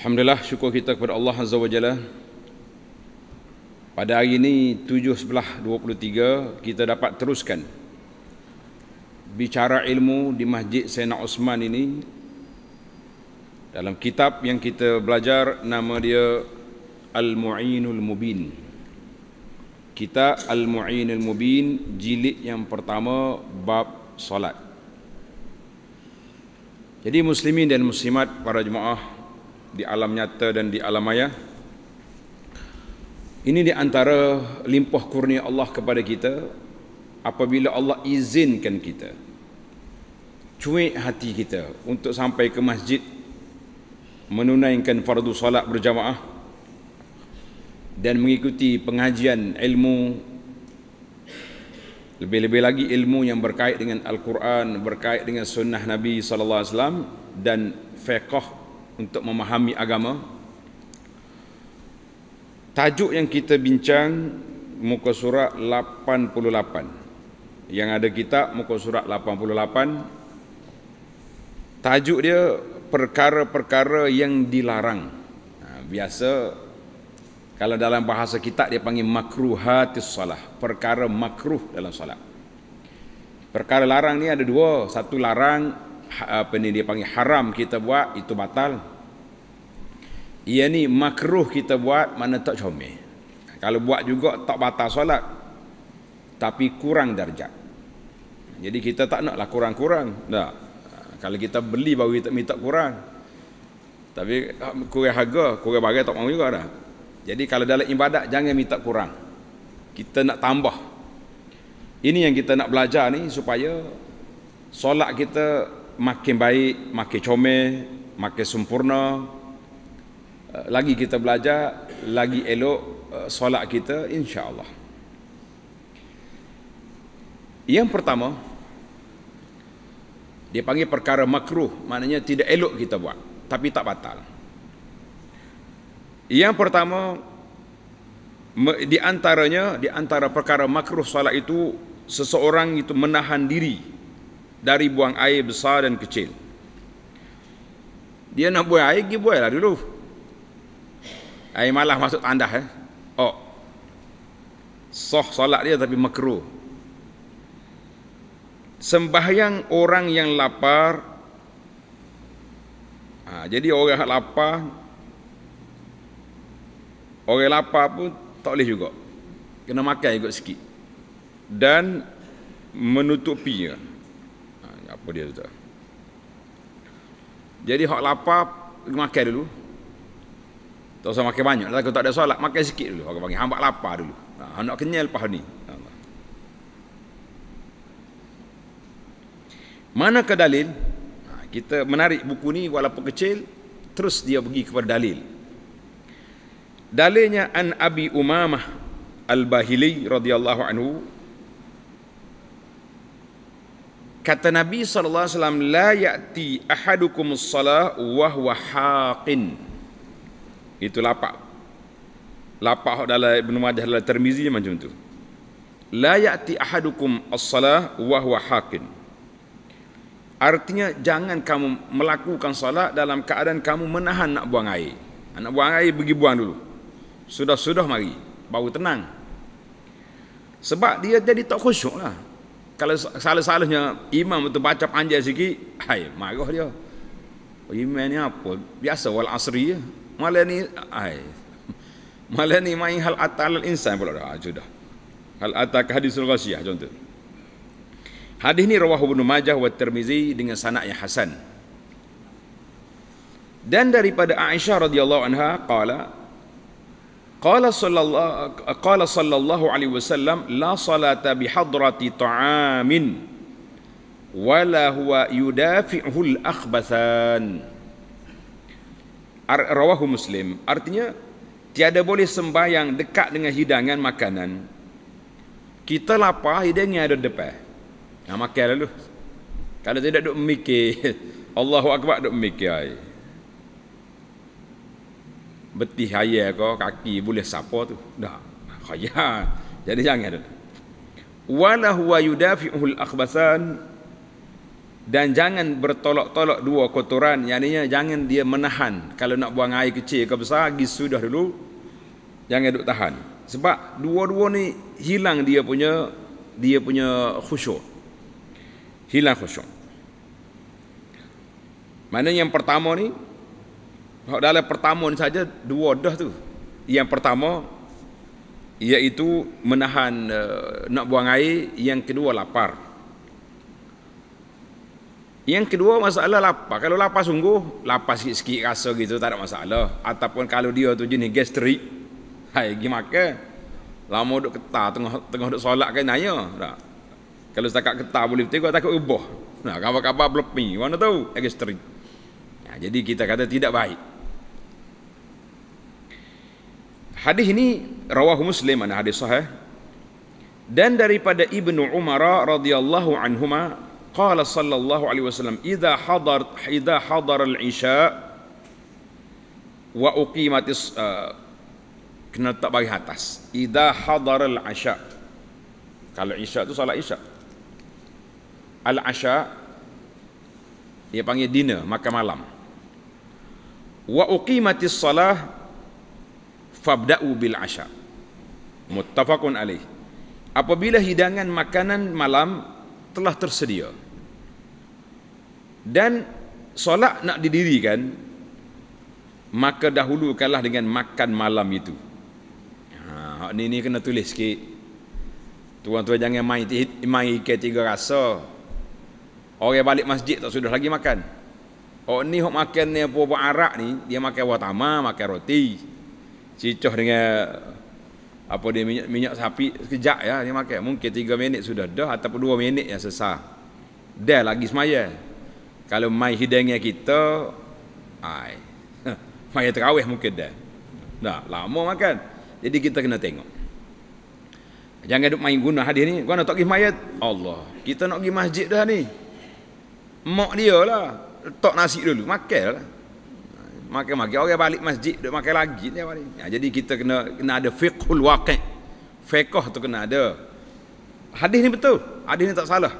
Alhamdulillah syukur kita kepada Allah Azza wa Jalla Pada hari ini 7.11.23 kita dapat teruskan Bicara ilmu di Masjid Sayyidina Osman ini Dalam kitab yang kita belajar nama dia Al-Mu'inul Mubin Kita Al-Mu'inul Mubin jilid yang pertama bab solat Jadi muslimin dan muslimat para jemaah di alam nyata dan di alam maya. Ini di antara limpah kurnia Allah kepada kita apabila Allah izinkan kita cuik hati kita untuk sampai ke masjid menunaikan fardu salat berjamaah dan mengikuti pengajian ilmu lebih-lebih lagi ilmu yang berkait dengan Al-Quran, berkait dengan sunnah Nabi SAW dan fiqah untuk memahami agama. Tajuk yang kita bincang muka surat 88. Yang ada kita muka surat 88. Tajuk dia perkara-perkara yang dilarang. Ha, biasa kalau dalam bahasa kita dia panggil makruhatis salah, perkara makruh dalam salat. Perkara larang ni ada dua, satu larang Ha, apa ni dia panggil haram kita buat itu batal. Ia ni makruh kita buat mana tak comel. Kalau buat juga tak batal solat. Tapi kurang darjat. Jadi kita tak naklah kurang-kurang. Tak. Kalau kita beli baru kita minta kurang. Tapi ah, kurang harga, kurang barang tak mahu juga dah. Jadi kalau dalam ibadat jangan minta kurang. Kita nak tambah. Ini yang kita nak belajar ni supaya solat kita makin baik, makin comel, makin sempurna. Eh, lagi kita belajar, lagi elok eh, solat kita insya-Allah. Yang pertama dia panggil perkara makruh, maknanya tidak elok kita buat tapi tak batal. Yang pertama di antaranya di antara perkara makruh solat itu seseorang itu menahan diri dari buang air besar dan kecil. Dia nak buang air, dia buang lah dulu. Air malah masuk tandas. Eh. Oh. Soh solat dia tapi makruh. Sembahyang orang yang lapar. Ha, jadi orang yang lapar. Orang yang lapar pun tak boleh juga. Kena makan juga sikit. Dan Menutupinya apa dia tu tak? Jadi hak lapar makan dulu. Tak usah makan banyak. Lah. Kalau tak ada solat, makan sikit dulu. Orang panggil hamba lapar dulu. Ha, nak kenyal lepas ni. Ha. Mana ke dalil? Ha, kita menarik buku ni walaupun kecil, terus dia pergi kepada dalil. Dalilnya an Abi Umamah Al-Bahili radhiyallahu anhu Kata Nabi sallallahu alaihi wasallam la ya'ti ahadukum as-salah wa huwa haqin. Itu lapak. Lapak hok dalam Ibn Majah dalam Tirmizi macam tu. La ya'ti ahadukum as-salah wa huwa haqin. Artinya jangan kamu melakukan salat dalam keadaan kamu menahan nak buang air. Nak buang air pergi buang dulu. Sudah-sudah mari, baru tenang. Sebab dia jadi tak khusyuklah kalau salah-salahnya imam itu baca panjang sikit hai marah dia oh, imam ni apa biasa wal asri ya. malah ni hai malah ni main hal atal insan pula dah sudah ah, hal atak hadis ghasiyah contoh hadis ni rawahu ibnu majah wa tirmizi dengan sanad yang hasan dan daripada Aisyah radhiyallahu anha qala Qala sallallahu alaihi wasallam la salata bihadrati ta'amin wala huwa yudafi'hu al-akhbathan. Rawahu Muslim. Artinya tiada boleh sembahyang dekat dengan hidangan makanan. Kita lapar hidangan ada depan. Nak makan lah dulu. Kalau tidak duk mikir, Allahu akbar duk mikir betih ayah ke kaki boleh sapa tu dah khayal jadi jangan dulu wala huwa yudafi'ul akhbasan dan jangan bertolak-tolak dua kotoran yakninya jangan dia menahan kalau nak buang air kecil ke besar pergi sudah dulu jangan duk tahan sebab dua-dua ni hilang dia punya dia punya khusyuk hilang khusyuk mana yang pertama ni Hak dalam pertama ni saja dua dah tu. Yang pertama iaitu menahan uh, nak buang air, yang kedua lapar. Yang kedua masalah lapar. Kalau lapar sungguh, lapar sikit-sikit rasa gitu tak ada masalah. Ataupun kalau dia tu jenis gastrik, hai gi makan. Lama duk ketar tengah tengah duk solat kan naya. Tak. Kalau setakat ketar boleh betul kau takut rebah. Nah, kabar-kabar blepi, mana tahu gastrik. Nah, jadi kita kata tidak baik. Hadis ini rawahu Muslim ana hadis sahih. Dan daripada Ibnu Umar radhiyallahu anhuma qala sallallahu alaihi wasallam idza hadar idza hadar al-isha wa uqimat is uh, eh, kena tak bagi atas idza hadar al-isha kalau isya tu salat isya al-isha dia panggil dinner makan malam wa uqimat is salah fabda'u bil asya muttafaqun alaih apabila hidangan makanan malam telah tersedia dan solat nak didirikan maka dahulukanlah dengan makan malam itu ha, ini, ini kena tulis sikit tuan-tuan jangan main, main ikan tiga rasa orang balik masjid tak sudah lagi makan Oh ni hok makan ni apa-apa Arab ni dia makan watama makan roti cicah dengan apa dia minyak minyak sapi sekejap ya dia makan mungkin 3 minit sudah dah ataupun 2 minit yang sesah dah lagi semaya kalau mai hidangnya kita ai mai terawih mungkin dah dah lama makan jadi kita kena tengok jangan duk main guna hadis ni gua nak tak pergi semaya Allah kita nak pergi masjid dah ni mak dia lah tak nasi dulu lah makan-makan orang balik masjid duk makan lagi dia balik. Ya, jadi kita kena kena ada fiqhul waqi'. Fiqh tu kena ada. Hadis ni betul. Hadis ni tak salah.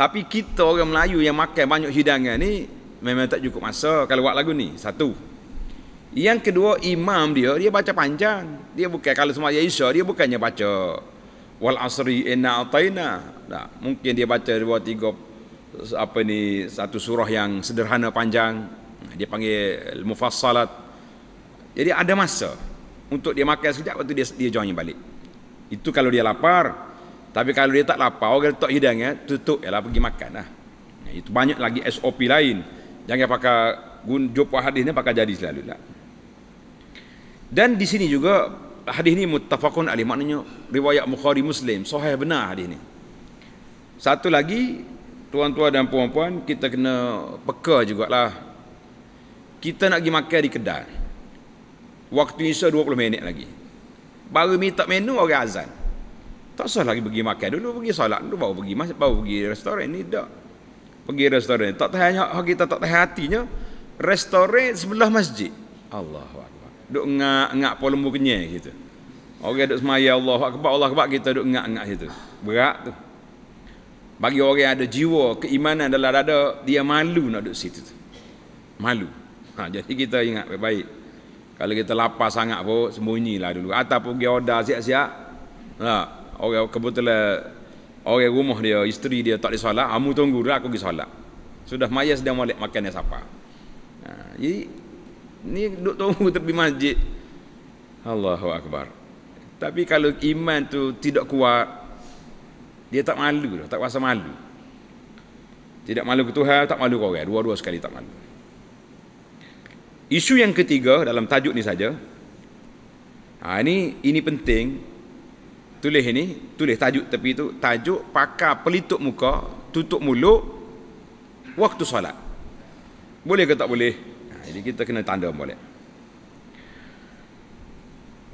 Tapi kita orang Melayu yang makan banyak hidangan ni memang tak cukup masa kalau buat lagu ni. Satu. Yang kedua imam dia dia baca panjang. Dia bukan kalau semua ya isya dia bukannya baca wal asri inna ataina. Tak, mungkin dia baca dua tiga apa ni satu surah yang sederhana panjang dia panggil mufassalat jadi ada masa untuk dia makan sekejap waktu dia dia join balik itu kalau dia lapar tapi kalau dia tak lapar orang tak hidangnya eh, tutup ialah pergi makan lah itu banyak lagi SOP lain jangan pakai gun jumpa hadis ni pakai jadi selalu lah dan di sini juga hadis ni muttafaqun alih maknanya riwayat Bukhari Muslim sahih benar hadis ni satu lagi tuan-tuan dan puan-puan kita kena peka jugalah kita nak pergi makan di kedai waktu insya 20 minit lagi baru minta menu orang azan tak usah lagi pergi makan dulu pergi solat dulu baru pergi masjid baru pergi restoran ni dah pergi restoran ni tak tahan kita tak tahan hatinya restoran sebelah masjid Allah Akbar duduk ngak ngak pola mukanya gitu orang duduk semaya Allah Akbar Allah Akbar kita duduk ngak ngak gitu berat tu bagi orang yang ada jiwa keimanan dalam dada dia malu nak duduk situ malu Ha, jadi kita ingat baik-baik. Kalau kita lapar sangat pun lah dulu ataupun pergi order siap-siap. Ha, orang kebetulan orang rumah dia, isteri dia tak boleh solat, amu ah, tunggu dah aku pergi solat. Sudah mayas sedang molek makan dia siapa. Ha, jadi ni duduk tunggu tepi masjid. Allahu akbar. Tapi kalau iman tu tidak kuat, dia tak malu tak rasa malu. Tidak malu ke Tuhan, tak malu ke orang, dua-dua sekali tak malu. Isu yang ketiga dalam tajuk ni saja. Ha, ini ini penting. Tulis ini, tulis tajuk tepi itu. Tajuk pakar pelitup muka, tutup mulut waktu solat. Boleh ke tak boleh? Ha, jadi kita kena tanda boleh.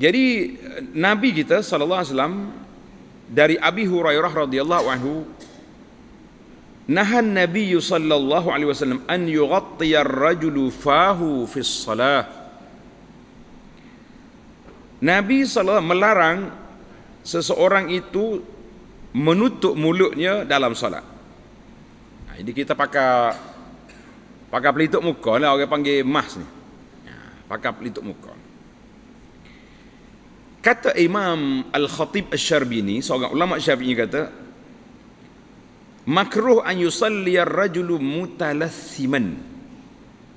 Jadi Nabi kita sallallahu alaihi wasallam dari Abi Hurairah radhiyallahu anhu Nahan Nabi sallallahu alaihi wasallam an yughatti ar-rajulu fahu fi shalah. Nabi sallallahu melarang seseorang itu menutup mulutnya dalam solat. Ha, ini kita pakai pakai pelitup muka lah orang panggil mas ni. Ha, pakai pelitup muka. Kata Imam Al-Khatib Al-Syarbini, seorang ulama Syafi'i kata, makruh an yusalli ar-rajulu mutalassiman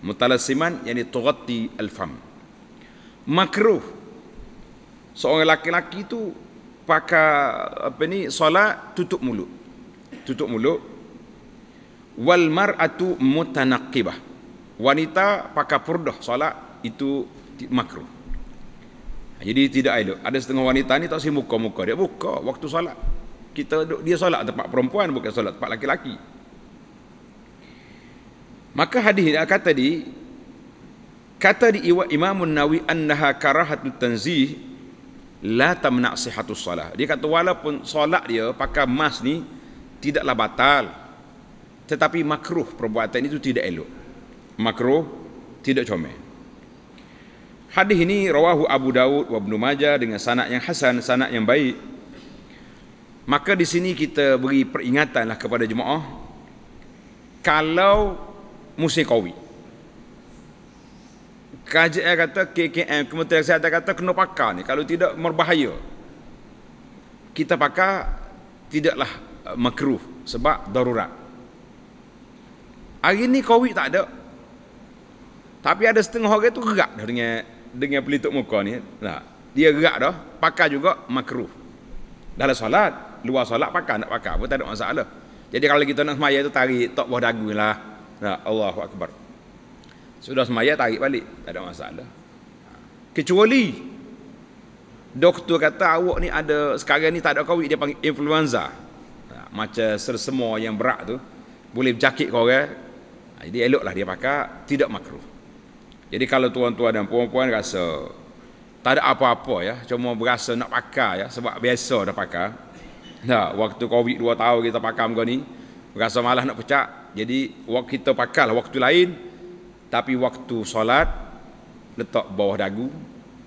mutalassiman yani tughatti al-fam makruh seorang laki-laki tu pakai apa ni solat tutup mulut tutup mulut wal mar'atu mutanaqibah wanita pakai purdah solat itu makruh jadi tidak elok ada setengah wanita ni tak sibuk muka-muka dia buka waktu solat kita duduk dia solat tempat perempuan bukan solat tempat laki-laki maka hadis dia kata di kata di iwa imamun nawi annaha karahatu tanzih la tamna sihatu salah dia kata walaupun solat dia pakai mas ni tidaklah batal tetapi makruh perbuatan itu tidak elok makruh tidak comel Hadis ini rawahu Abu Daud wa Ibnu Majah dengan sanad yang hasan, sanad yang baik. Maka di sini kita beri peringatanlah kepada jemaah kalau musim COVID. KJR kata, KKM, Kementerian Kesihatan kata kena pakar ni. Kalau tidak, merbahaya. Kita pakar, tidaklah eh, makruh sebab darurat. Hari ni COVID tak ada. Tapi ada setengah orang tu gerak dah dengan, dengan pelituk muka ni. Nah, dia gerak dah, pakar juga makruh. Dalam solat, luar solat pakar nak pakar pun tak ada masalah. Jadi kalau kita nak semaya tu tarik tok buah dagu lah. Nah, Allahu Akbar. Sudah semaya tarik balik. Tak ada masalah. Kecuali doktor kata awak ni ada sekarang ni tak ada covid dia panggil influenza. Nah, macam sersemua yang berat tu boleh berjakit kau kan. Nah, jadi lah dia pakai tidak makruh. Jadi kalau tuan-tuan dan puan-puan rasa tak ada apa-apa ya, cuma berasa nak pakai ya sebab biasa dah pakai, Nah, waktu Covid dua tahun kita pakam kau ni, rasa malas nak pecah. Jadi waktu kita pakal waktu lain, tapi waktu solat letak bawah dagu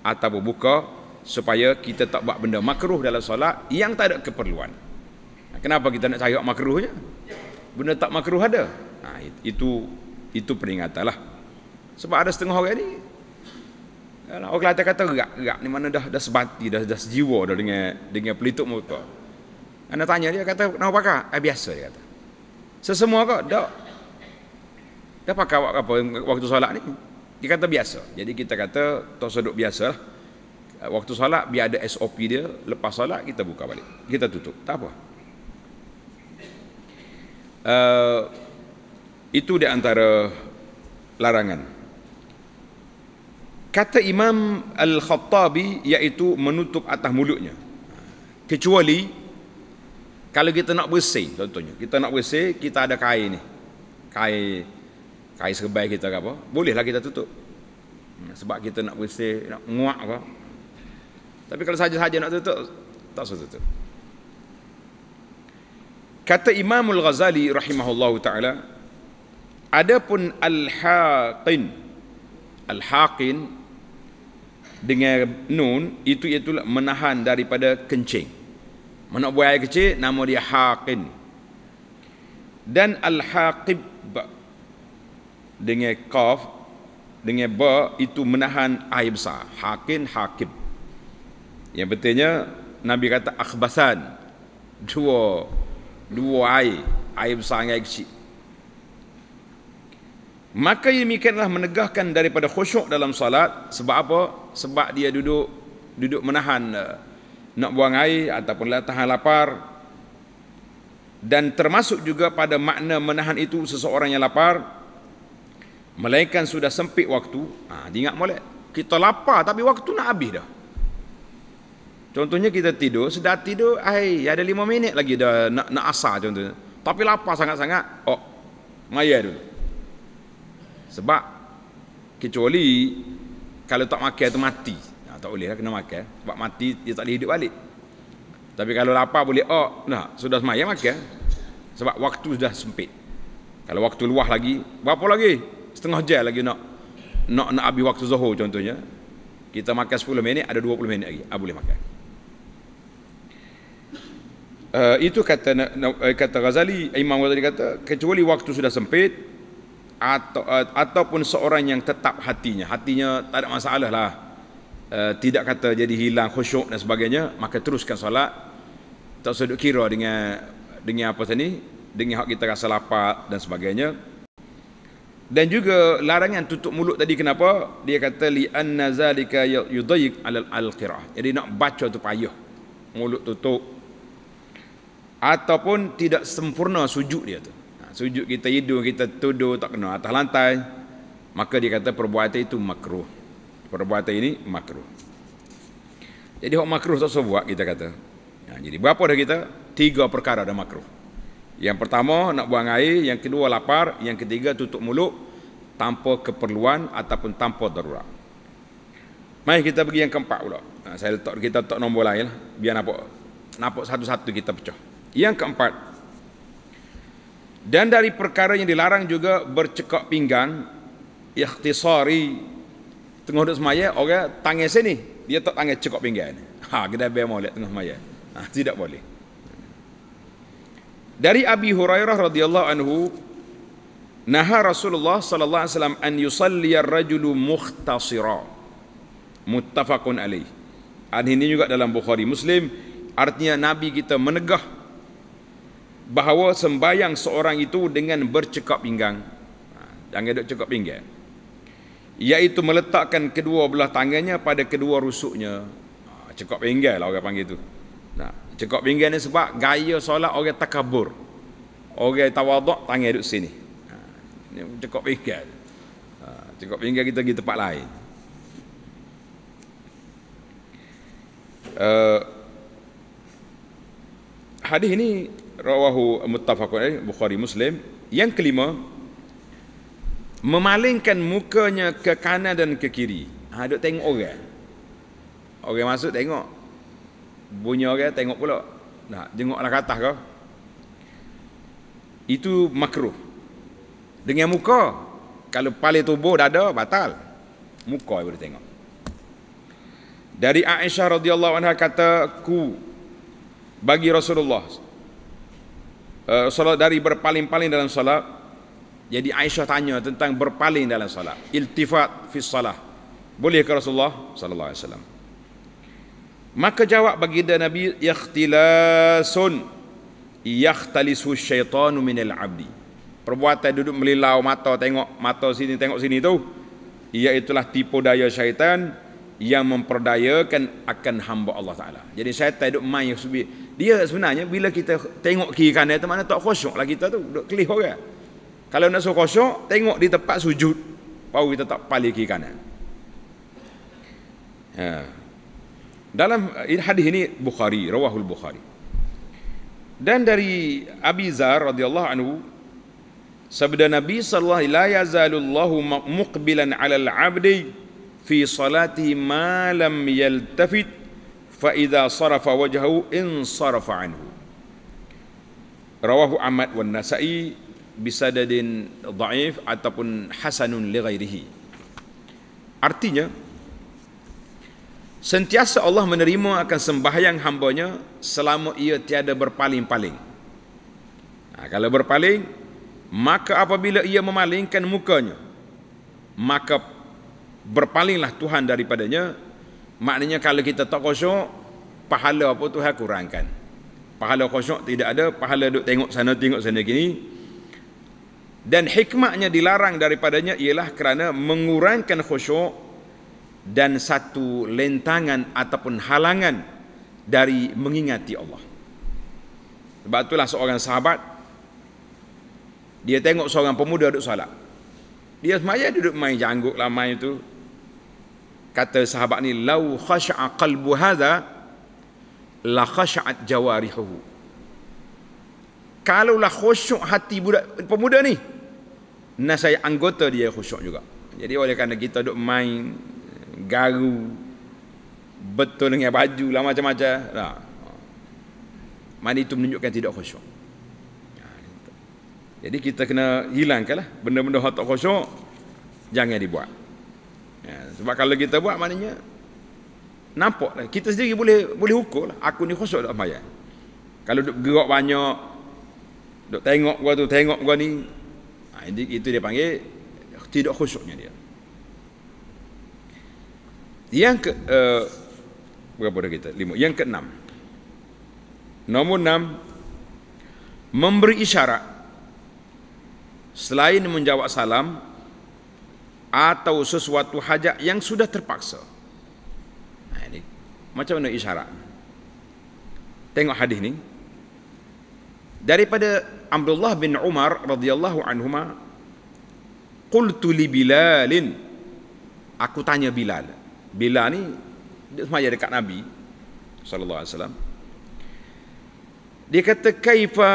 atau buka supaya kita tak buat benda makruh dalam solat yang tak ada keperluan. Kenapa kita nak cari makruhnya? Benda tak makruh ada. Nah, itu itu peringatanlah. Sebab ada setengah orang ni orang kata kata gerak gerak ni mana dah dah sebati dah dah sejiwa dah dengan dengan pelituk motor. Anda tanya dia kata nak pakai? Eh, biasa dia kata. Sesemua kok? Tak. Dia pakai apa waktu solat ni? Dia kata biasa. Jadi kita kata tak seduk biasa lah. eh, Waktu solat biar ada SOP dia, lepas solat kita buka balik. Kita tutup. Tak apa. Uh, itu di antara larangan. Kata Imam Al-Khattabi iaitu menutup atas mulutnya. Kecuali kalau kita nak bersih contohnya, kita nak bersih, kita ada kain ni. Kain kain serbai kita ke apa? Bolehlah kita tutup. Hmm, sebab kita nak bersih, nak nguak apa. Tapi kalau saja-saja nak tutup, tak usah tutup. Kata Imamul ghazali rahimahullahu taala, adapun al-haqin. Al-haqin dengan nun itu ialah menahan daripada kencing. Mana buah air kecil nama dia Haqin. Dan Al-Haqib dengan qaf dengan ba itu menahan air besar. Haqin Haqib. Yang betulnya Nabi kata akhbasan dua dua air air besar dengan air kecil. Maka ia demikianlah menegahkan daripada khusyuk dalam salat. Sebab apa? Sebab dia duduk duduk menahan uh, nak buang air ataupun tahan lapar dan termasuk juga pada makna menahan itu seseorang yang lapar melainkan sudah sempit waktu ha, diingat molek kita lapar tapi waktu nak habis dah contohnya kita tidur sedar tidur ai ada lima minit lagi dah nak, nak asar contohnya tapi lapar sangat-sangat oh maya dulu sebab kecuali kalau tak makan itu mati tak boleh lah kena makan sebab mati dia tak boleh hidup balik tapi kalau lapar boleh oh, nah, sudah semayang makan sebab waktu sudah sempit kalau waktu luah lagi berapa lagi setengah jam lagi nak nak nak habis waktu zuhur contohnya kita makan 10 minit ada 20 minit lagi ah, boleh makan uh, itu kata eh, kata Ghazali Imam Ghazali kata kecuali waktu sudah sempit atau uh, ataupun seorang yang tetap hatinya hatinya tak ada masalah lah Eh, tidak kata jadi hilang khusyuk dan sebagainya maka teruskan solat tak usah duk kira dengan dengan apa sini dengan hak kita rasa lapar dan sebagainya dan juga larangan tutup mulut tadi kenapa dia kata li anna zalika yudayyik al alqirah jadi nak baca tu payah mulut tutup ataupun tidak sempurna sujud dia tu ha, sujud kita hidung kita tuduh tak kena atas lantai maka dia kata perbuatan itu makruh perbuatan ini makruh. Jadi hak makruh tak usah buat kita kata. Ya, jadi berapa dah kita? Tiga perkara dah makruh. Yang pertama nak buang air, yang kedua lapar, yang ketiga tutup mulut tanpa keperluan ataupun tanpa darurat. Mari kita pergi yang keempat pula. Ha, saya letak kita letak nombor lain lah. Biar nampak, nampak satu-satu kita pecah. Yang keempat. Dan dari perkara yang dilarang juga bercekak pinggan. Ikhtisari. Ikhtisari tengah duduk semaya orang tangis sini dia tak tangis cekok pinggan ha kita biar molek tengah semaya ha, tidak boleh dari Abi Hurairah radhiyallahu anhu naha Rasulullah sallallahu alaihi wasallam an yusalli ar-rajulu mukhtasira muttafaqun alaih dan ini juga dalam Bukhari Muslim artinya Nabi kita menegah bahawa sembahyang seorang itu dengan bercekap pinggang ha, jangan duduk cekap pinggang iaitu meletakkan kedua belah tangannya pada kedua rusuknya ah, cekok pinggir, lah orang panggil tu nah, cekok pinggir ni sebab gaya solat orang takabur orang tawaduk tangan duduk sini ah, cekok pinggir, ah, cekok pinggir kita pergi tempat lain uh, hadis ini rawahu muttafaqun bukhari muslim yang kelima memalingkan mukanya ke kanan dan ke kiri. Ha duk tengok orang. Orang masuk tengok. Bunyi orang tengok pula. Nah, tengoklah ke atas kau. Itu makruh. Dengan muka kalau paling tubuh dada batal. Muka yang boleh tengok. Dari Aisyah radhiyallahu anha kata ku bagi Rasulullah uh, eh, salat dari berpaling-paling dalam solat. Jadi Aisyah tanya tentang berpaling dalam salat, iltifat fi salat. Boleh ke Rasulullah sallallahu alaihi wasallam? Maka jawab bagi dia Nabi ikhtilasun yakhtalisu syaitanu al abdi. Perbuatan duduk melilau mata tengok mata sini tengok sini tu ialah tipu daya syaitan yang memperdayakan akan hamba Allah Taala. Jadi syaitan duduk main dia sebenarnya bila kita tengok kiri kanan tu mana tak khusyuklah kita tu duduk kelih orang. Kan? Kalau nak suruh kosong, tengok di tempat sujud. Baru kita tak pali kiri kanan. Ya. Dalam eh, hadis ini Bukhari, Rawahul Bukhari. Dan dari Abi Zar radhiyallahu anhu sabda Nabi sallallahu la yazalu Allahu muqbilan 'ala al-'abdi fi salati ma lam yaltafit fa idza sarafa wajhahu in sarafa anhu. Rawahu Ahmad wan Nasa'i bisadadin dhaif ataupun hasanun li ghairihi artinya sentiasa Allah menerima akan sembahyang hambanya selama ia tiada berpaling-paling nah, ha, kalau berpaling maka apabila ia memalingkan mukanya maka berpalinglah Tuhan daripadanya maknanya kalau kita tak kosong, pahala apa Tuhan kurangkan pahala kosong tidak ada pahala duk tengok sana tengok sana kini dan hikmahnya dilarang daripadanya ialah kerana mengurangkan khusyuk dan satu lentangan ataupun halangan dari mengingati Allah. Sebab itulah seorang sahabat dia tengok seorang pemuda duduk solat. Dia semaya duduk main janggut lama itu. Kata sahabat ni lau khasha'a qalbu hadha la khasha'at jawarihuhu. Kalaulah khusyuk hati budak pemuda ni, nasai anggota dia khusyuk juga. Jadi oleh kerana kita duk main garu betul dengan baju lah macam-macam. lah. Mana itu menunjukkan tidak khusyuk. Jadi kita kena hilangkanlah benda-benda yang tak khusyuk jangan dibuat. sebab kalau kita buat maknanya nampaklah kita sendiri boleh boleh ukur lah aku ni khusyuk tak payah. Kalau duk gerak banyak duk tengok gua tu tengok gua ni jadi ha, itu dia panggil tidak khusyuknya dia. Yang ke uh, berapa kita? Lima. Yang ke enam. Nomor enam memberi isyarat selain menjawab salam atau sesuatu hajat yang sudah terpaksa. Nah, ha, ini macam mana isyarat? Tengok hadis ni, daripada Abdullah bin Umar radhiyallahu anhuma qultu li bilalin aku tanya Bilal Bilal ni semaya dekat Nabi sallallahu alaihi wasallam dia kata kaifa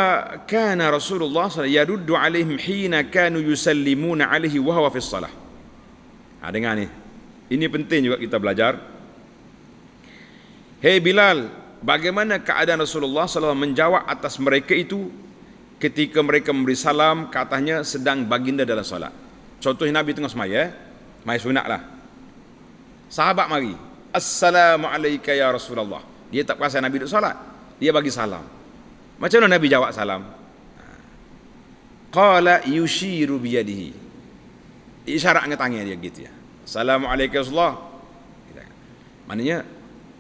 kana Rasulullah SAW yaruddu alaihim hina kanu yusallimuna alaihi wa huwa fi salah ha, dengar ni ini penting juga kita belajar hei Bilal bagaimana keadaan Rasulullah SAW menjawab atas mereka itu ketika mereka memberi salam katanya sedang baginda dalam solat contohnya Nabi tengah semaya, eh? sunat lah sahabat mari Assalamualaikum ya Rasulullah dia tak perasan Nabi duduk solat dia bagi salam macam mana Nabi jawab salam Qala yushiru biyadihi isyarat dengan tangan dia gitu ya Assalamualaikum Rasulullah maknanya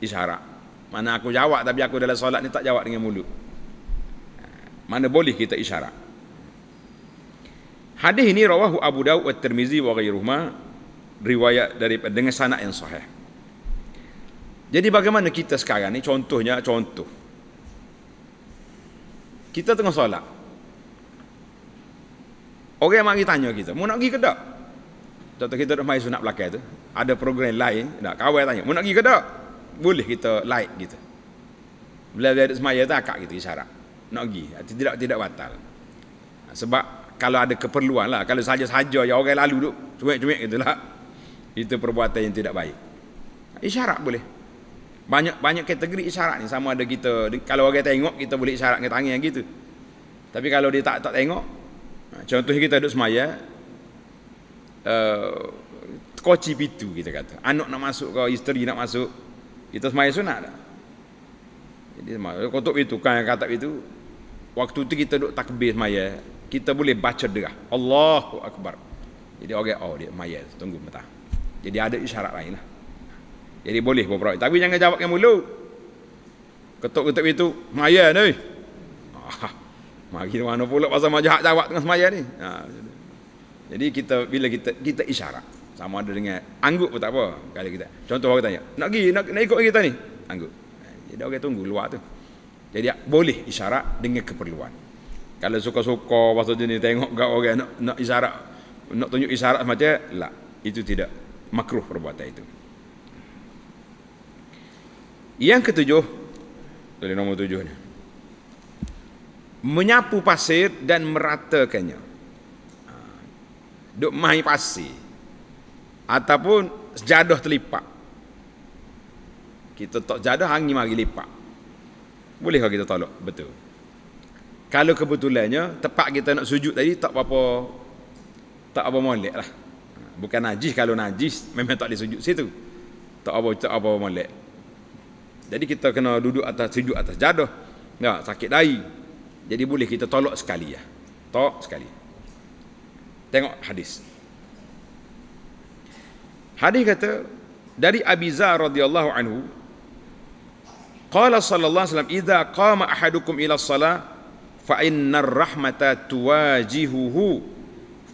isyarat mana aku jawab tapi aku dalam solat ni tak jawab dengan mulut mana boleh kita isyarat hadis ini rawahu Abu Dawud wa Tirmizi wa ghairuhuma riwayat daripada dengan sanad yang sahih jadi bagaimana kita sekarang ni contohnya contoh kita tengah solat orang mari tanya kita mau nak pergi ke tak contoh kita nak mai sunat belakang tu ada program lain nak kawan tanya mau nak pergi ke tak boleh kita like gitu. Bila dia semaya tu akak gitu isyarat. Nak pergi. Ah, tidak tidak batal. Ah, sebab kalau ada keperluan lah. Kalau saja-saja yang orang lalu tu Cuek-cuek gitu lah. Itu perbuatan yang tidak baik. Ah, isyarat boleh. Banyak banyak kategori isyarat ni. Sama ada kita. Kalau orang tengok kita boleh isyarat dengan tangan gitu. Tapi kalau dia tak tak tengok. contoh kita duduk semaya. Uh, koci pitu kita kata. Anak nak masuk ke isteri nak masuk. Itu semaya sunat tak? Jadi semaya. Kalau tak begitu, kan kata begitu. Waktu tu kita duduk takbir semaya. Kita boleh baca dia. Allahu Akbar. Jadi orang, okay, oh dia semaya. Tunggu mata. Jadi ada isyarat lain lah. Jadi boleh berapa Tapi jangan jawab yang mulut. Ketuk-ketuk itu, semaya ni. Ah, mari mana pula pasal majahat jawab dengan semaya ni. Ah, jadi kita bila kita kita isyarat sama ada dengan angguk pun tak apa kalau kita contoh orang tanya nak pergi nak, nak ikut kita ni angguk jadi eh, orang tunggu luar tu jadi ah, boleh isyarat dengan keperluan kalau suka-suka waktu -suka, jenis tengok kau orang nak, nak isyarat nak tunjuk isyarat macam lah itu tidak makruh perbuatan itu yang ketujuh dari nombor tujuh ni menyapu pasir dan meratakannya ah, duk main pasir ataupun sejadah terlipat kita tak jadah hangi mari lipat boleh kalau kita tolak betul kalau kebetulannya tepat kita nak sujud tadi tak apa-apa tak apa molek lah bukan najis kalau najis memang tak boleh sujud situ tak apa tak apa molek jadi kita kena duduk atas sujud atas jadah ya, sakit dahi jadi boleh kita tolak sekali ya lah. tolak sekali tengok hadis Hadis kata dari Abi Zar radhiyallahu anhu qala sallallahu alaihi wasallam idza qama ahadukum ila shalah fa inna ar-rahmata tuwajihuhu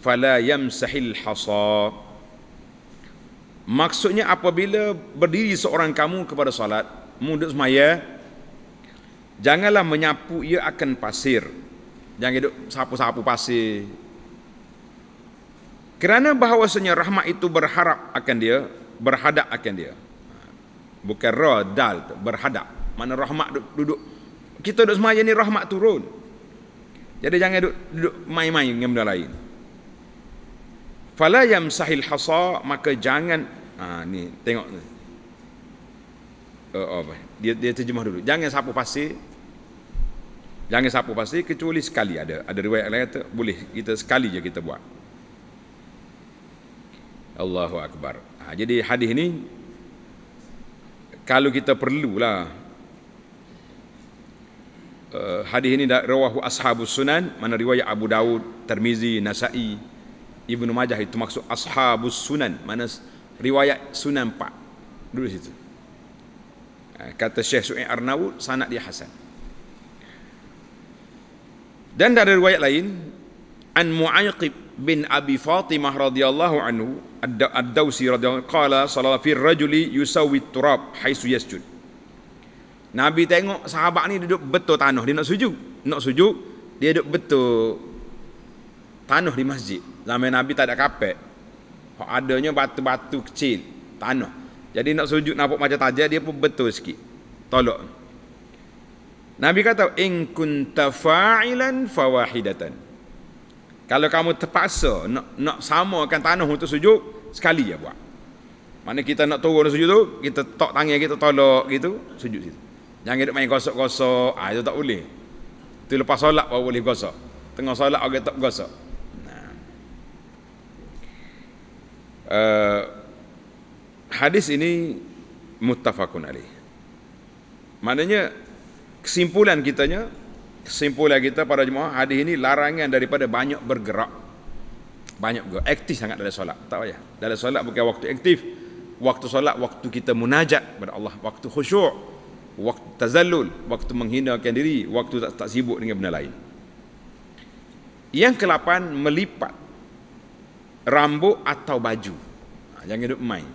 fala yamsahil hasa Maksudnya apabila berdiri seorang kamu kepada salat, mudut semaya, janganlah menyapu ia akan pasir. Jangan hidup sapu-sapu pasir kerana bahawasanya rahmat itu berharap akan dia berhadap akan dia bukan ra dal berhadap mana rahmat duduk, duduk kita duduk semaya ni rahmat turun jadi jangan duduk, duduk main-main dengan benda lain fala sahil hasa maka jangan ha ni tengok ni uh, apa dia dia terjemah dulu jangan sapu pasir jangan sapu pasir kecuali sekali ada ada riwayat lain kata boleh kita sekali je kita buat Allahu Akbar. Ha, jadi hadis ni kalau kita perlulah uh, hadis ini dari rawahu ashabus sunan mana riwayat Abu Dawud, Tirmizi, Nasa'i, Ibnu Majah itu maksud ashabus sunan mana riwayat sunan pak dulu situ. Uh, kata Syekh Su'ain Arnaud sanad dia hasan. Dan dari riwayat lain an Mu'aqib bin Abi Fatimah radhiyallahu anhu Ad-Dawsi radhiyallahu anhu qala salala fi rajuli yusawi turab haitsu yasjud. Nabi tengok sahabat ni duduk betul tanah dia nak sujud. Nak sujud dia duduk betul tanah di masjid. Zaman Nabi tak ada kapek. Kok adanya batu-batu kecil tanah. Jadi nak sujud nampak macam tajam dia pun betul sikit. Tolak. Nabi kata in kunta fa'ilan fawahidatan. Kalau kamu terpaksa nak, nak samakan tanah untuk sujud, sekali ya buat. Mana kita nak turun sujud tu, kita tok tangan kita tolak gitu, sujud situ. Jangan duduk main gosok-gosok, ah itu tak boleh. Tu lepas solat baru boleh gosok. Tengah solat orang tak gosok. Nah. Uh, hadis ini muttafaqun alaih. Maknanya kesimpulan kitanya kesimpulan kita para jemaah hadis ini larangan daripada banyak bergerak banyak bergerak aktif sangat dalam solat tak payah dalam solat bukan waktu aktif waktu solat waktu kita munajat kepada Allah waktu khusyuk waktu tazallul waktu menghinakan diri waktu tak, tak sibuk dengan benda lain yang kelapan melipat rambut atau baju ha, jangan hidup main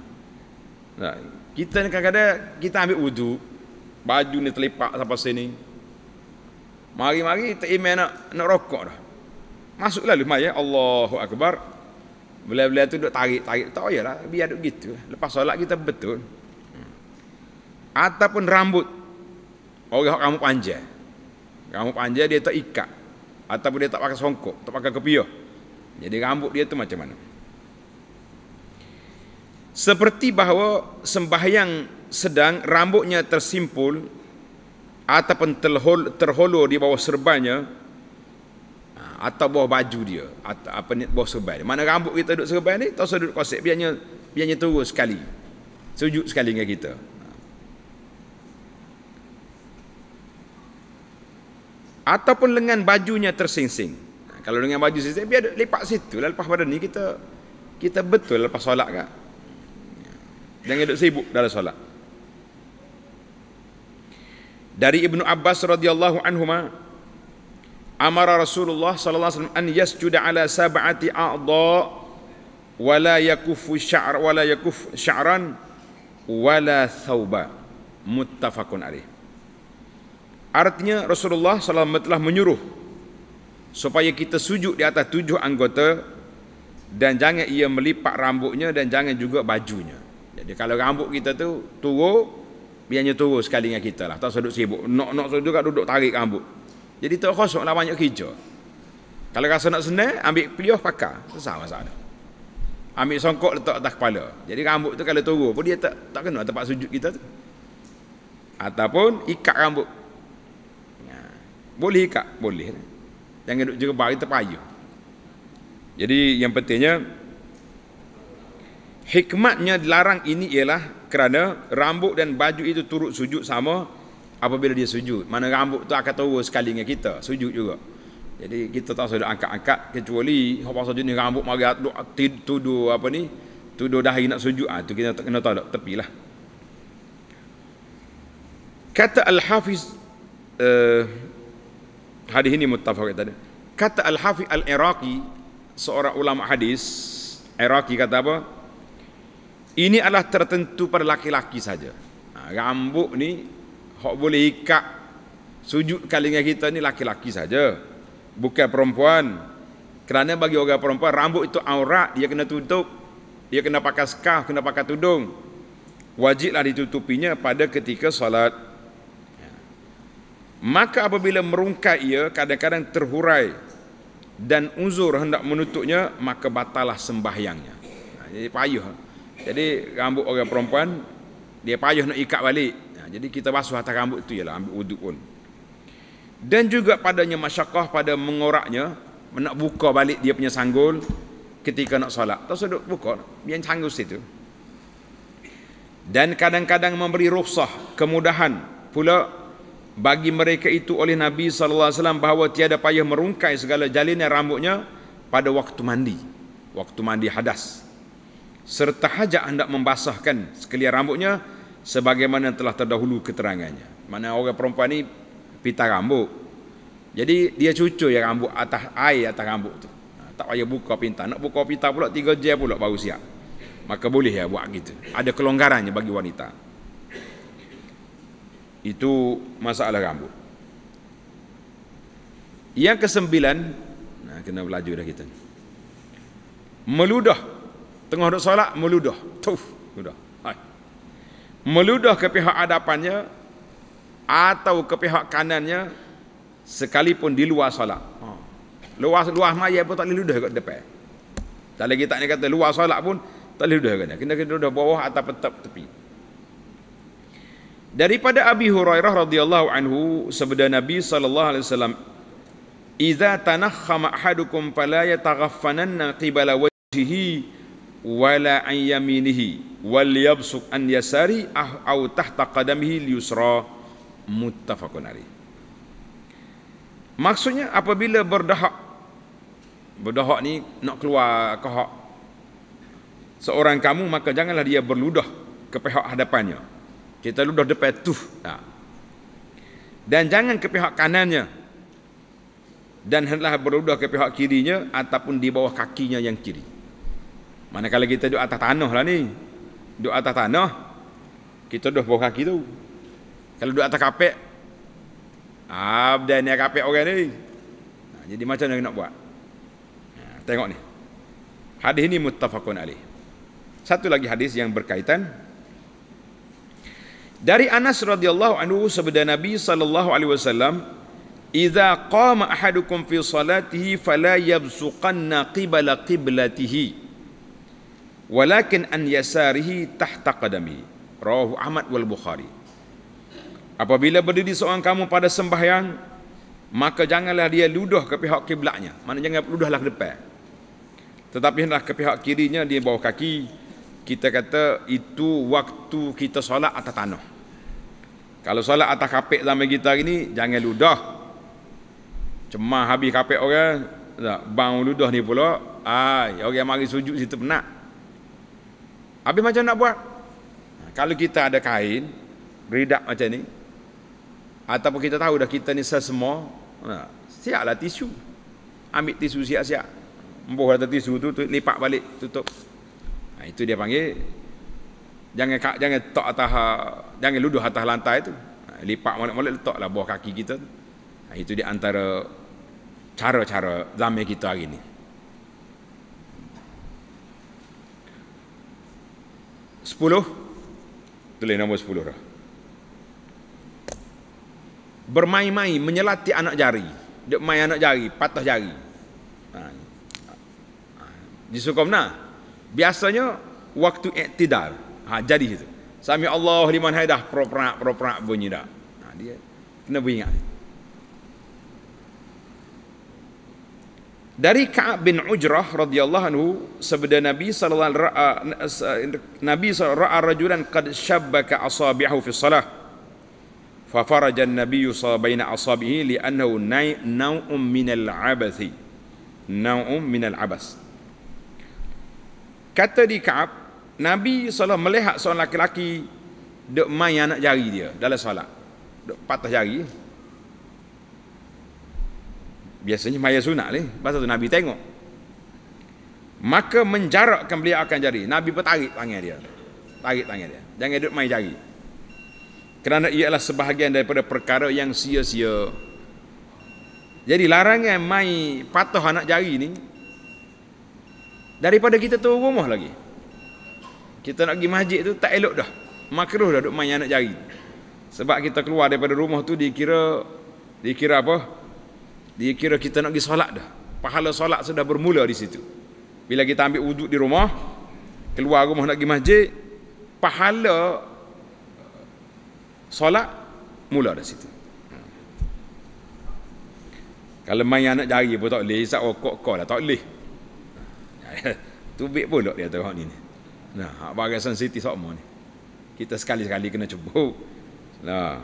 kita ni kadang-kadang kita ambil wudu baju ni terlipat sampai sini Mari-mari tak iman nak, nak rokok dah. Masuk lalu maya, Allahu Akbar. Bila-bila tu duduk tarik-tarik. Tak payah oh lah, biar duduk gitu. Lepas solat kita betul. Hmm. Ataupun rambut. Orang yang rambut panjang. Rambut panjang dia tak ikat. Ataupun dia tak pakai songkok, tak pakai kepiah. Jadi rambut dia tu macam mana. Seperti bahawa sembahyang sedang rambutnya tersimpul ataupun terhol, terholo di bawah serbannya ha, atau bawah baju dia atau apa ni bawah serban. Mana rambut kita duduk serban ni tak usah duduk kosek biarnya biarnya turun sekali. Sujud sekali dengan kita. Ataupun lengan bajunya tersingsing. Ha, kalau dengan baju sisi biar duduk lepak situ lah lepas badan ni kita kita betul lepas solat kan. Jangan duduk sibuk dalam solat dari Ibnu Abbas radhiyallahu anhuma amara Rasulullah sallallahu alaihi wasallam an yasjuda ala sab'ati a'dha wa la yakuffu sya'r wa la yakuff sya'ran wa la thauba muttafaqun alaih Artinya Rasulullah sallallahu alaihi wasallam telah menyuruh supaya kita sujud di atas tujuh anggota dan jangan ia melipat rambutnya dan jangan juga bajunya. Jadi kalau rambut kita tu turun Biarnya turun sekali dengan kita lah. Tak sedut sibuk. Nak nak sedut juga duduk tarik rambut. Jadi tak kosong lah banyak kerja. Kalau rasa nak senang, ambil pilih pakar. Sesama masalah. Ambil songkok letak atas kepala. Jadi rambut tu kalau turun pun dia tak tak kena tempat sujud kita tu. Ataupun ikat rambut. Ya. Boleh ikat? Boleh. Jangan duduk jerebah kita payuh. Jadi yang pentingnya, Hikmatnya dilarang ini ialah kerana rambut dan baju itu turut sujud sama apabila dia sujud. Mana rambut tu akan tahu sekali dengan kita, sujud juga. Jadi kita tak sudah angkat-angkat kecuali hok pasal jenis rambut mari tuduh apa ni? Tuduh dah nak sujud ah tu kita tak kena tahu dak tepilah. Kata Al-Hafiz uh, hadis ini muttafaq tadi. Kata Al-Hafiz Al-Iraqi seorang ulama hadis Iraqi kata apa? Ini adalah tertentu pada laki-laki saja. Ha, rambut ni hok boleh ikat sujud kalinya kita ni laki-laki saja. Bukan perempuan. Kerana bagi orang perempuan rambut itu aurat, dia kena tutup. Dia kena pakai skaf, kena pakai tudung. Wajiblah ditutupinya pada ketika salat ya. Maka apabila merungkai ia kadang-kadang terhurai dan uzur hendak menutupnya maka batallah sembahyangnya. Ha, jadi payuh. Jadi rambut orang perempuan dia payah nak ikat balik. Ha, jadi kita basuh atas rambut tu ialah ambil wuduk pun. Dan juga padanya masyakah pada mengoraknya nak buka balik dia punya sanggul ketika nak solat. Tak sedut buka, biar sanggul situ. Dan kadang-kadang memberi rufsah, kemudahan pula bagi mereka itu oleh Nabi sallallahu alaihi wasallam bahawa tiada payah merungkai segala jalinan rambutnya pada waktu mandi. Waktu mandi hadas serta hajat hendak membasahkan sekalian rambutnya sebagaimana telah terdahulu keterangannya. Mana orang perempuan ni pita rambut. Jadi dia cucu yang rambut atas air atas rambut tu. Ha, tak payah buka pintar, Nak buka pita pula tiga jam pula baru siap. Maka boleh ya buat gitu. Ada kelonggarannya bagi wanita. Itu masalah rambut. Yang kesembilan, nah, kena belajar dah kita. Meludah Tengah duduk solat meludah. Tuh, meludah. Hai. Meludah ke pihak hadapannya atau ke pihak kanannya sekalipun di luar solat. Ha. Luar luar mayat pun tak boleh ludah kat depan. Tak lagi tak nak kata luar solat pun tak boleh ludah kena. Kena kena ludah bawah atau petap tepi. Daripada Abi Hurairah radhiyallahu anhu, sabda Nabi sallallahu alaihi wasallam, "Idza tanakhama ahadukum fala yataghaffanan qibala wajhihi wala an yaminihi wal yabsuq an yasari ah, au tahta qadamihi liusra muttafaqun alaih maksudnya apabila berdahak berdahak ni nak keluar ke hak seorang kamu maka janganlah dia berludah ke pihak hadapannya kita ludah depan tu nah. Ha. dan jangan ke pihak kanannya dan hendaklah berludah ke pihak kirinya ataupun di bawah kakinya yang kiri mana kalau kita duduk atas tanah lah ni. Duduk atas tanah, kita duduk bawah kaki tu. Kalau duduk atas kapek, abdan ni kapek orang ni. Ha, jadi macam mana nak buat? Ha, tengok ni. Hadis ni muttafaqun alih. Satu lagi hadis yang berkaitan. Dari Anas radhiyallahu anhu sabda Nabi sallallahu alaihi wasallam, "Idza qama ahadukum fi salatihi fala yabsuqanna qibla qiblatihi." walakin an yasarihi tahta qadami rawahu Ahmad wal Bukhari apabila berdiri seorang kamu pada sembahyang maka janganlah dia ludah ke pihak kiblatnya mana jangan ludahlah ke depan tetapi hendak ke pihak kirinya dia bawah kaki kita kata itu waktu kita solat atas tanah kalau solat atas kapek zaman kita hari ni jangan ludah cemah habis kapek orang bang ludah ni pula ai orang mari sujud situ penat Habis macam nak buat? Ha, kalau kita ada kain, ridak macam ni, ataupun kita tahu dah kita ni sesemua, ha, nah, siaplah tisu. Ambil tisu siap-siap. Embuh atas tisu tu, tu lipat balik, tutup. Nah, ha, itu dia panggil, jangan kak, jangan tok atas, jangan luduh atas lantai tu. Nah, lipat balik-balik, letaklah bawah kaki kita tu. itu dia antara cara-cara zaman kita hari ni. Sepuluh. Tulis nombor sepuluh dah. Bermain-main, menyelati anak jari. Dia main anak jari, patah jari. Ha. Ya. Ha. Jisukum ya. Biasanya, waktu iktidar. Ha, jadi itu, Sami Allah liman haidah, properak, properak bunyi dah. Ha, dia kena beringat. dari Ka'ab bin Ujrah radhiyallahu anhu sabda Nabi sallallahu alaihi eh, eh, Nabi ra'a rajulan qad shabbaka asabihu fi salah fa faraja an-nabi baina asabihi li annahu naw'un min al-abath naw'un min al-abas kata di Ka'ab Nabi SAW melihat seorang lelaki dok main anak jari dia dalam solat dok patah jari biasanya maya sunat ni pasal tu Nabi tengok maka menjarakkan beliau akan jari Nabi bertarik tangan dia tarik tangan dia jangan duduk main jari kerana ia adalah sebahagian daripada perkara yang sia-sia jadi larangan main patuh anak jari ni daripada kita tu rumah lagi kita nak pergi masjid tu tak elok dah makruh dah duduk main anak jari sebab kita keluar daripada rumah tu dikira dikira apa dia kira kita nak pergi solat dah. Pahala solat sudah bermula di situ. Bila kita ambil wuduk di rumah, keluar rumah nak pergi masjid, pahala eh, solat mula dari situ. Kalau main anak jari pun tak boleh, isap rokok kau lah, tak boleh. Tubik pun dia tengok ni. Nah, bagai sensitif sama ni. Kita sekali-sekali kena cuba. Nah.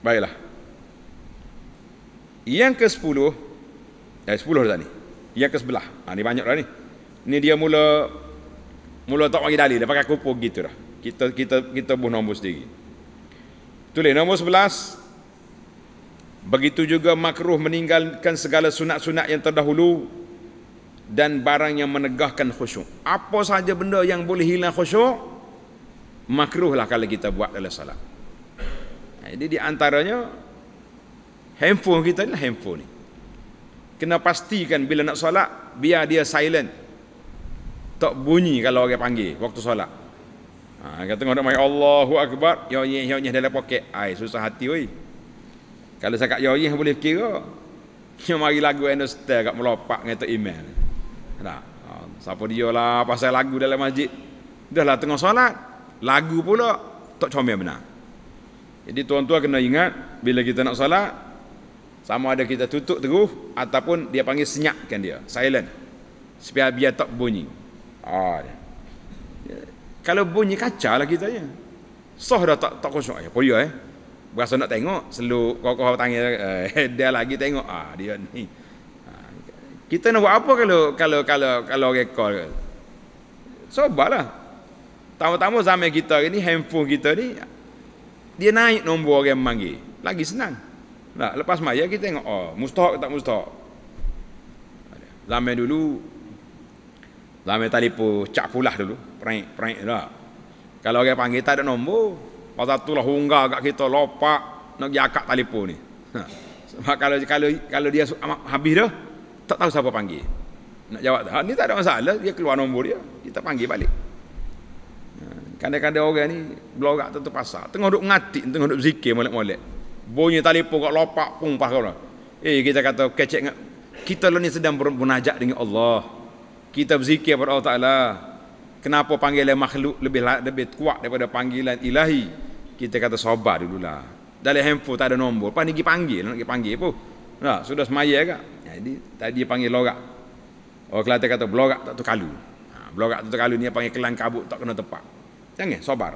Baiklah. Yang ke sepuluh eh sepuluh dah ni. Yang ke sebelah ha, ni banyak dah ni. Ni dia mula mula tak bagi dalil dia pakai kupu gitu dah. Kita kita kita buh nombor sendiri. Tulis nombor sebelas. Begitu juga makruh meninggalkan segala sunat-sunat yang terdahulu dan barang yang menegahkan khusyuk. Apa saja benda yang boleh hilang khusyuk, makruhlah kalau kita buat dalam salat. Jadi ha, di antaranya Handphone kita ni lah handphone ni. Kena pastikan bila nak solat, biar dia silent. Tak bunyi kalau orang panggil waktu solat. Ha, kata orang nak main Allahu Akbar, yoyih yoyih dalam poket. Ai susah hati oi. Kalau saya kat yoyih boleh kira. Yang mari lagu Anderson kat melopak dengan tok imam. Nah, ha, siapa dia lah pasal lagu dalam masjid. lah tengah solat, lagu pula tak comel benar. Jadi tuan-tuan kena ingat bila kita nak solat, sama ada kita tutup teguh ataupun dia panggil senyapkan dia. Silent. Supaya biar tak bunyi. Ah. Oh. Kalau bunyi kacau lah kita ya. Sah dah tak tak khusyuk eh. ya. Poyo eh. Berasa nak tengok seluk kau kau tangis eh, dia lagi tengok ah dia ni. Ah, kita nak buat apa kalau kalau kalau kalau rekod. Sobalah. Tamu-tamu zaman kita ni handphone kita ni dia naik nombor orang manggil. Lagi senang. Nah, lepas maya kita tengok oh, mustahak tak mustahak. Zaman dulu zaman telefon cak pulah dulu, prank prank dah. Kalau orang panggil tak ada nombor, pasal tu lah hungga agak kita lopak nak jakak telefon ni. Ha. Sebab kalau kalau kalau dia habis dah, tak tahu siapa panggil. Nak jawab dah. Ha, ni tak ada masalah, dia keluar nombor dia, kita panggil balik. Ha, kadang-kadang orang ni belorak tu pasal, tengah duk ngatik, tengah duk zikir molek-molek bunyi telefon kat lopak pung pas kau eh kita kata kecek kita lo lah ni sedang bermunajat dengan Allah kita berzikir kepada Allah Ta'ala kenapa panggilan makhluk lebih lebih kuat daripada panggilan ilahi kita kata sabar dululah Dalam handphone tak ada nombor pas ni panggil nak panggil pun nah, sudah semaya kak jadi tadi panggil lorak Oh kalau kata belorak tak terkalu ha, Belorak tak terkalu ni panggil kelang kabut tak kena tepat Jangan sabar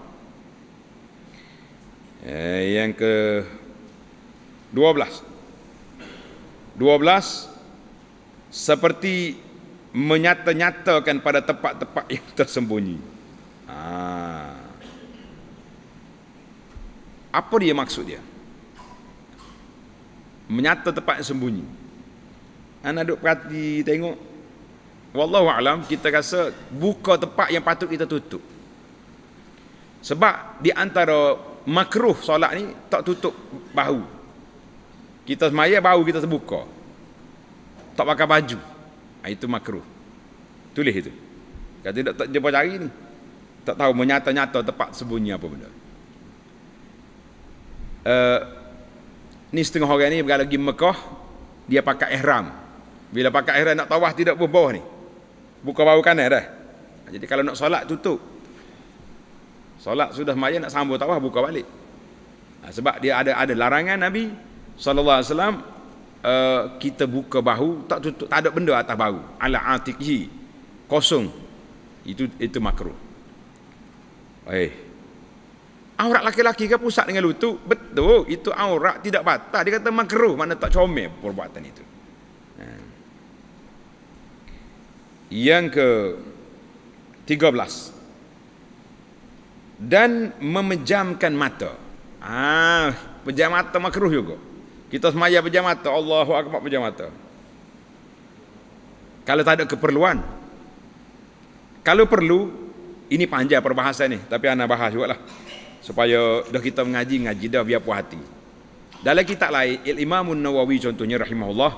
eh, Yang ke Dua belas, dua belas, seperti menyata-nyatakan pada tempat-tempat yang tersembunyi. Ha. Apa dia maksud dia? Menyata tempat yang sembunyi. Anak duk perhati tengok. Wallahu alam kita rasa buka tempat yang patut kita tutup. Sebab di antara makruh solat ni tak tutup bahu, kita semayang baru kita terbuka. Tak pakai baju. Ha, itu makruh. Tulis itu. Kata dia tak jumpa cari ni. Tak tahu menyata-nyata tempat sembunyi apa benda. Uh, ni setengah orang ni kalau pergi Mekah dia pakai ihram. Bila pakai ihram nak tawah tidak pun bawah ni. Buka bau kanan dah. Ha, jadi kalau nak solat tutup. Solat sudah maya nak sambung tawah buka balik. Ha, sebab dia ada ada larangan Nabi sallallahu alaihi wasallam eh, kita buka bahu tak tutup tak ada benda atas bahu ala atiqhi kosong itu itu makruh eh aurat laki-laki ke pusat dengan lutut betul itu aurat tidak batal dia kata makruh mana tak comel perbuatan itu eh. yang ke 13 dan memejamkan mata ah pejam mata makruh juga kita semaya berjamata, Allahu Akbar berjamata. Kalau tak ada keperluan. Kalau perlu, ini panjang perbahasan ni. Tapi anak bahas juga lah. Supaya dah kita mengaji, ngaji dah biar puas hati. Dalam kitab lain, Imamun Nawawi contohnya rahimahullah.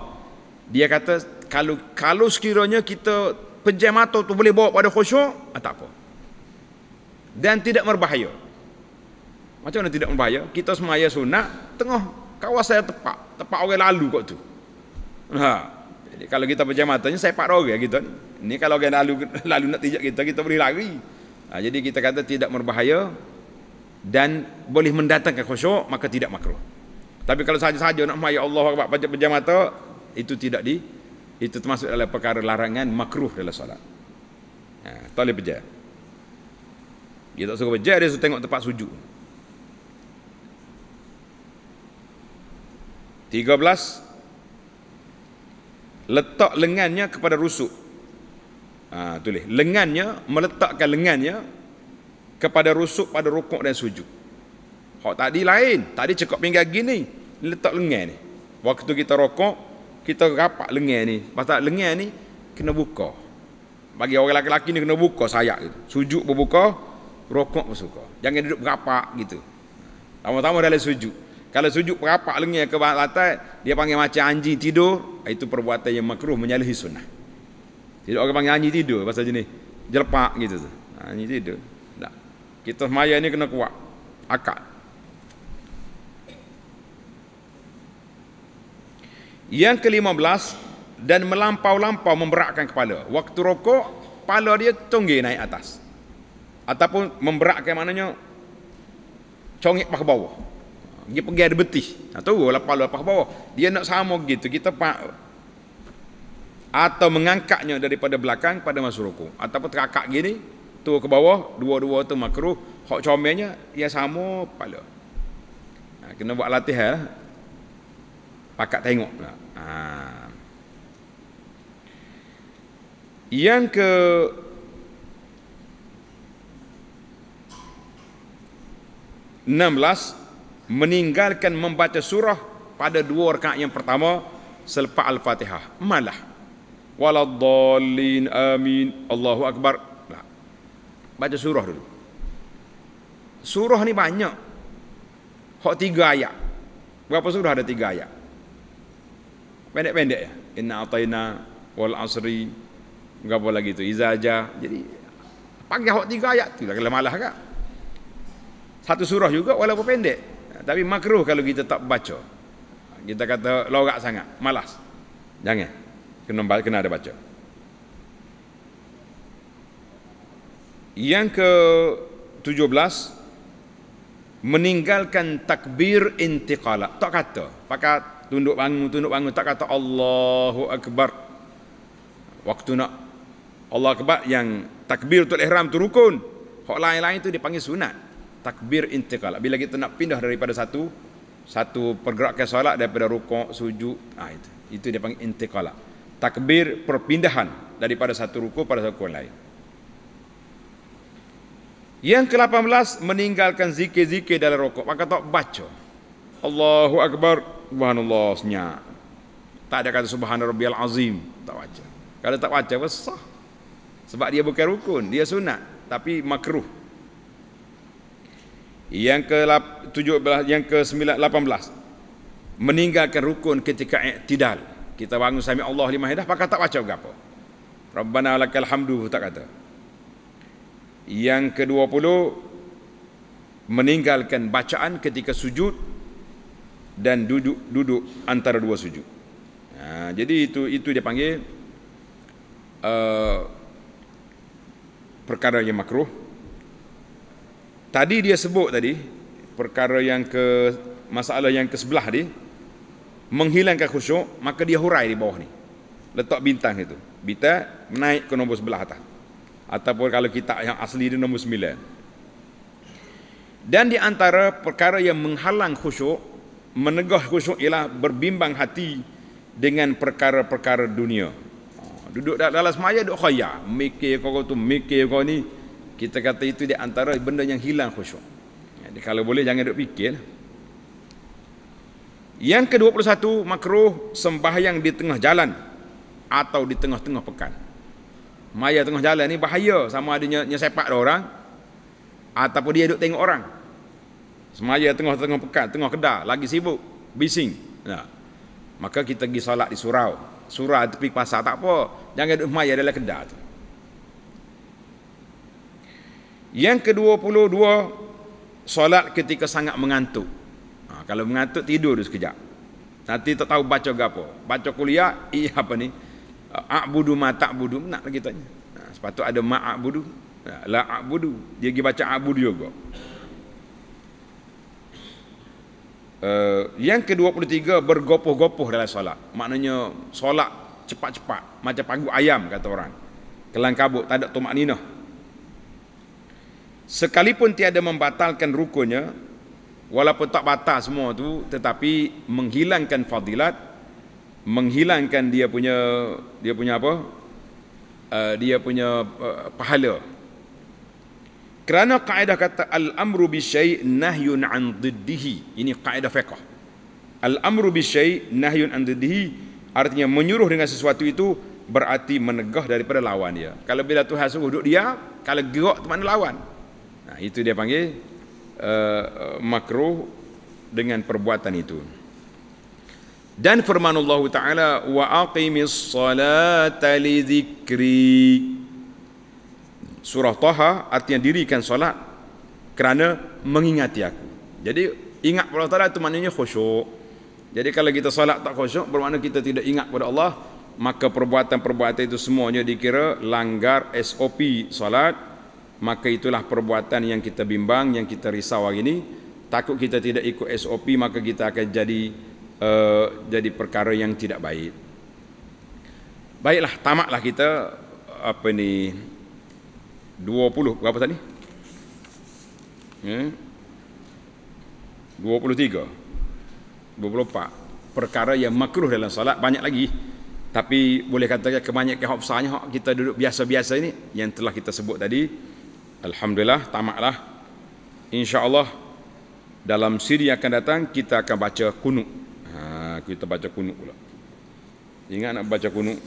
Dia kata, kalau kalau sekiranya kita pejam mata tu boleh bawa pada khusyuk, ah, tak apa. Dan tidak berbahaya. Macam mana tidak berbahaya? Kita semaya sunat, tengah kawas saya tepak, tepak orang lalu kok tu. Ha. Jadi kalau kita pejam matanya saya pak orang gitu. Ini kalau orang lalu lalu nak tijak kita kita boleh lari. Ha, jadi kita kata tidak berbahaya dan boleh mendatangkan khusyuk maka tidak makruh. Tapi kalau saja-saja nak mai Allah Akbar pejam, pejam mata itu tidak di itu termasuk dalam perkara larangan makruh dalam solat. Ha, tak boleh pejam. Dia tak suka pejam dia suruh tengok tempat sujud. Tiga belas, letak lengannya kepada rusuk ha, tulis lengannya meletakkan lengannya kepada rusuk pada rukuk dan sujud hak tadi lain tadi cekok pinggang gini letak lengan ni waktu kita rokok kita rapat lengan ni pasal lengan ni kena buka bagi orang lelaki-lelaki ni kena buka sayap gitu sujud berbuka rokok bersuka jangan duduk berapak gitu Tama-tama sama dalam sujud kalau sujud berapak lengan ke atas, dia panggil macam anjing tidur, itu perbuatan yang makruh menyalahi sunnah. Jadi orang panggil anjing tidur pasal jenis jelepak gitu tu. Ha, anjing tidur. Tak. Kita semaya ni kena kuat akal. Yang ke belas dan melampau-lampau memberakkan kepala. Waktu rokok, kepala dia tunggi naik atas. Ataupun memberakkan maknanya congit ke bawah. Dia pergi ada betis. Nak turun oh, lapar lu lapar bawah. Dia nak sama gitu. Kita pak atau mengangkatnya daripada belakang pada masuk ruku. Ataupun terakak gini, tu ke bawah, dua-dua tu makruh. Hak comelnya, ia sama kepala. Ha, kena buat latihan lah. Eh. Pakat tengok pula. Ha. Yang ke enam belas, meninggalkan membaca surah pada dua rakaat yang pertama selepas al-Fatihah. Malah. Waladdallin amin. Allahu akbar. Nah. Baca surah dulu. Surah ni banyak. Hak tiga ayat. Berapa surah ada tiga ayat? Pendek-pendek ya. Inna atayna wal asri. boleh lagi Iza aja. Jadi panggil hak tiga ayat tu lah kalau malah kak. Satu surah juga walaupun pendek. Tapi makruh kalau kita tak baca. Kita kata lorak sangat, malas. Jangan. Kena kena ada baca. Yang ke-17 meninggalkan takbir intiqala. Tak kata. pakat tunduk bangun, tunduk bangun tak kata Allahu akbar. Waktu nak Allah kebat yang takbir untuk ihram tu rukun. Hak lain-lain tu dipanggil sunat takbir intikal. bila kita nak pindah daripada satu satu pergerakan solat daripada rukuk sujud ah itu itu dia panggil intikal. takbir perpindahan daripada satu rukuk pada satu rukuk lain yang ke-18 meninggalkan zikir-zikir dalam rukuk maka tak baca Allahu akbar Subhanallahnya. tak ada kata subhanarabbiyal azim tak baca kalau tak baca besar sebab dia bukan rukun dia sunat tapi makruh yang ke-17 yang ke-18 meninggalkan rukun ketika i'tidal kita bangun sami Allah lima hidah pakai tak baca apa Rabbana lakal hamdu tak kata yang ke-20 meninggalkan bacaan ketika sujud dan duduk duduk antara dua sujud ha, jadi itu itu dia panggil uh, perkara yang makruh Tadi dia sebut tadi perkara yang ke masalah yang ke sebelah ni menghilangkan khusyuk maka dia hurai di bawah ni. Letak bintang itu. Bita naik ke nombor sebelah atas. Ataupun kalau kita yang asli di nombor sembilan. Dan di antara perkara yang menghalang khusyuk, menegah khusyuk ialah berbimbang hati dengan perkara-perkara dunia. Ha, duduk dalam semaya duk khaya, mikir kau tu, mikir kau ni, kita kata itu di antara benda yang hilang khusyuk. Jadi ya, kalau boleh jangan duk fikir. Yang ke-21 makruh sembahyang di tengah jalan atau di tengah-tengah pekan. Maya tengah jalan ni bahaya sama adanya nyesepak ada orang ataupun dia duk tengok orang. Semaya tengah-tengah pekan, tengah kedah, lagi sibuk, bising. Ya. Maka kita pergi solat di surau. Surau tepi pasar tak apa. Jangan duk maya dalam kedah tu. Yang ke-22 solat ketika sangat mengantuk. Ha, kalau mengantuk tidur dulu sekejap. Nanti tak tahu baca gapo. Baca kuliah, iya apa ni? A'budu ma ta'budu nak lagi tanya. Ha, sepatut ada ma a'budu. Ha, la a'budu. Dia pergi baca a'budu juga. Uh, yang ke-23 bergopoh-gopoh dalam solat. Maknanya solat cepat-cepat macam panggu ayam kata orang. Kelang kabut tak ada tumak ninah sekalipun tiada membatalkan rukunya walaupun tak batal semua tu tetapi menghilangkan fadilat menghilangkan dia punya dia punya apa uh, dia punya uh, pahala kerana kaedah kata al-amru bi syai' nahyun an diddihi ini kaedah fiqh al-amru bi syai' nahyun an diddihi artinya menyuruh dengan sesuatu itu berarti menegah daripada lawan dia kalau bila Tuhan suruh duduk dia kalau gerak tu mana lawan itu dia panggil uh, makruh dengan perbuatan itu. Dan firman Allah Taala wa aqimis salata li dzikri. Surah Taha artinya dirikan solat kerana mengingati aku. Jadi ingat kepada Allah Taala itu maknanya khusyuk. Jadi kalau kita solat tak khusyuk bermakna kita tidak ingat kepada Allah maka perbuatan-perbuatan itu semuanya dikira langgar SOP solat maka itulah perbuatan yang kita bimbang yang kita risau hari ini takut kita tidak ikut SOP maka kita akan jadi uh, jadi perkara yang tidak baik baiklah tamatlah kita apa ni 20 berapa tadi ya 23 24 perkara yang makruh dalam salat banyak lagi tapi boleh katakan kebanyakan hafsahnya kita duduk biasa-biasa ini yang telah kita sebut tadi Alhamdulillah tamaklah. Insya-Allah dalam siri yang akan datang kita akan baca kunut. Ha, kita baca kunut pula. Ingat nak baca kunut.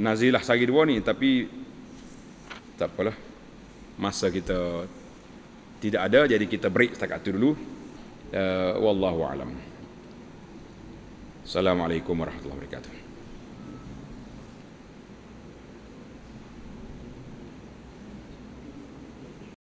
Nazilah sehari dua ni tapi tak apalah. Masa kita tidak ada jadi kita break setakat tu dulu. Uh, wallahu alam. Assalamualaikum warahmatullahi wabarakatuh.